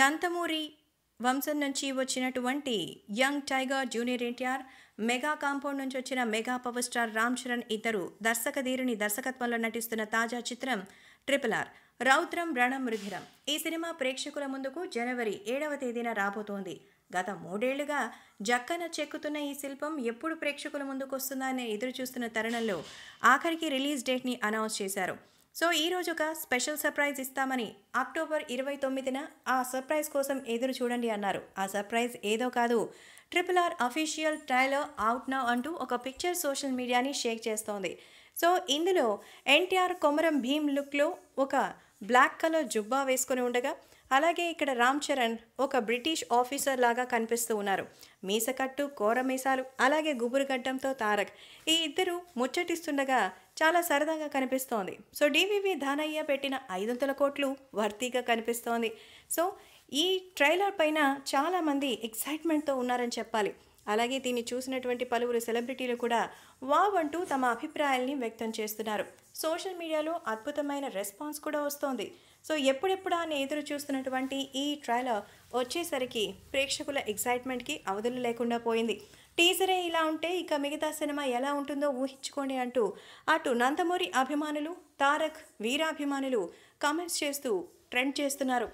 నంతమూరి వంశం నుంచి వచ్చినటువంటి young tiger junior NTR mega compound నుంచి వచ్చిన mega power star Ram Charan ఇద్దరు ధీరుని దర్శకత్వంలో నటిస్తున్న తాజా చిత్రం ట్రిపుల్ ఆర్ రౌద్రం రణం మృధిరం ఈ సినిమా ప్రేక్షకుల ముందుకు జనవరి ఏడవ తేదీన రాబోతోంది గత మూడేళ్లుగా జక్కన చెక్కుతున్న ఈ శిల్పం ఎప్పుడు ప్రేక్షకుల ముందుకు వస్తుందా అనే ఎదురు చూస్తున్న తరుణంలో ఆఖరికి రిలీజ్ డేట్ని అనౌన్స్ చేశారు సో ఈరోజు ఒక స్పెషల్ సర్ప్రైజ్ ఇస్తామని అక్టోబర్ ఇరవై తొమ్మిదిన ఆ సర్ప్రైజ్ కోసం ఎదురు చూడండి అన్నారు ఆ సర్ప్రైజ్ ఏదో కాదు triple R official trailer out now అంటూ ఒక పిక్చర్ సోషల్ మీడియాని షేక్ చేస్తోంది సో ఇందులో ఎన్టీఆర్ కొమరం భీమ్ లుక్లో ఒక బ్లాక్ కలర్ జుబ్బా వేసుకుని ఉండగా అలాగే ఇక్కడ రామ్ చరణ్ ఒక బ్రిటిష్ ఆఫీసర్ లాగా కనిపిస్తూ ఉన్నారు మీసకట్టు మీసాలు అలాగే గుబురుగడ్డంతో తారక్ ఈ ఇద్దరు ముచ్చటిస్తుండగా చాలా సరదాగా కనిపిస్తోంది సో డివివి ధానయ్య పెట్టిన ఐదు వందల కోట్లు వర్తీగా కనిపిస్తోంది సో ఈ ట్రైలర్ పైన చాలామంది ఎక్సైట్మెంట్తో ఉన్నారని చెప్పాలి అలాగే దీన్ని చూసినటువంటి పలువురు సెలబ్రిటీలు కూడా వావ్ అంటూ తమ అభిప్రాయాల్ని వ్యక్తం చేస్తున్నారు సోషల్ మీడియాలో అద్భుతమైన రెస్పాన్స్ కూడా వస్తోంది సో ఎప్పుడెప్పుడా అని ఎదురు చూస్తున్నటువంటి ఈ ట్రైలర్ వచ్చేసరికి ప్రేక్షకుల ఎగ్జైట్మెంట్కి అవధులు లేకుండా పోయింది టీజరే ఇలా ఉంటే ఇక మిగతా సినిమా ఎలా ఉంటుందో ఊహించుకోండి అంటూ అటు నందమూరి అభిమానులు తారక్ వీరాభిమానులు కామెంట్స్ చేస్తూ ట్రెండ్ చేస్తున్నారు